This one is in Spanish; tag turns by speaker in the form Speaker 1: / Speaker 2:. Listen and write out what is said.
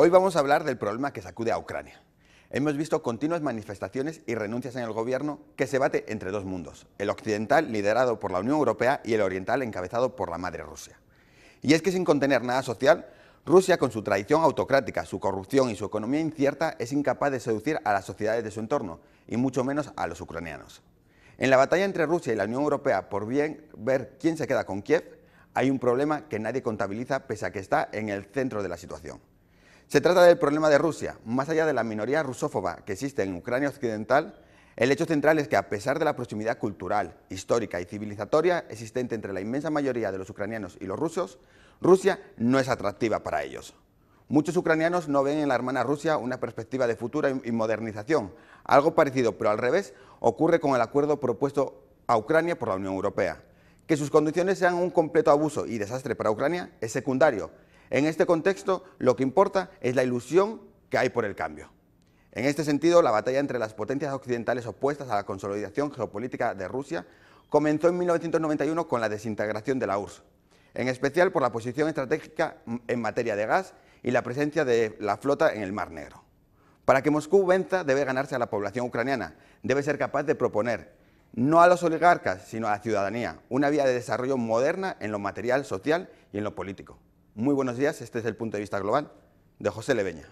Speaker 1: Hoy vamos a hablar del problema que sacude a Ucrania. Hemos visto continuas manifestaciones y renuncias en el gobierno que se bate entre dos mundos, el occidental liderado por la Unión Europea y el oriental encabezado por la madre Rusia. Y es que sin contener nada social, Rusia con su tradición autocrática, su corrupción y su economía incierta es incapaz de seducir a las sociedades de su entorno y mucho menos a los ucranianos. En la batalla entre Rusia y la Unión Europea por bien ver quién se queda con Kiev, hay un problema que nadie contabiliza pese a que está en el centro de la situación. Se trata del problema de Rusia. Más allá de la minoría rusófoba que existe en Ucrania occidental, el hecho central es que a pesar de la proximidad cultural, histórica y civilizatoria existente entre la inmensa mayoría de los ucranianos y los rusos, Rusia no es atractiva para ellos. Muchos ucranianos no ven en la hermana Rusia una perspectiva de futuro y modernización. Algo parecido, pero al revés, ocurre con el acuerdo propuesto a Ucrania por la Unión Europea. Que sus condiciones sean un completo abuso y desastre para Ucrania es secundario, en este contexto, lo que importa es la ilusión que hay por el cambio. En este sentido, la batalla entre las potencias occidentales opuestas a la consolidación geopolítica de Rusia comenzó en 1991 con la desintegración de la URSS, en especial por la posición estratégica en materia de gas y la presencia de la flota en el Mar Negro. Para que Moscú venza debe ganarse a la población ucraniana, debe ser capaz de proponer, no a los oligarcas, sino a la ciudadanía, una vía de desarrollo moderna en lo material, social y en lo político. Muy buenos días, este es el punto de vista global de José Leveña.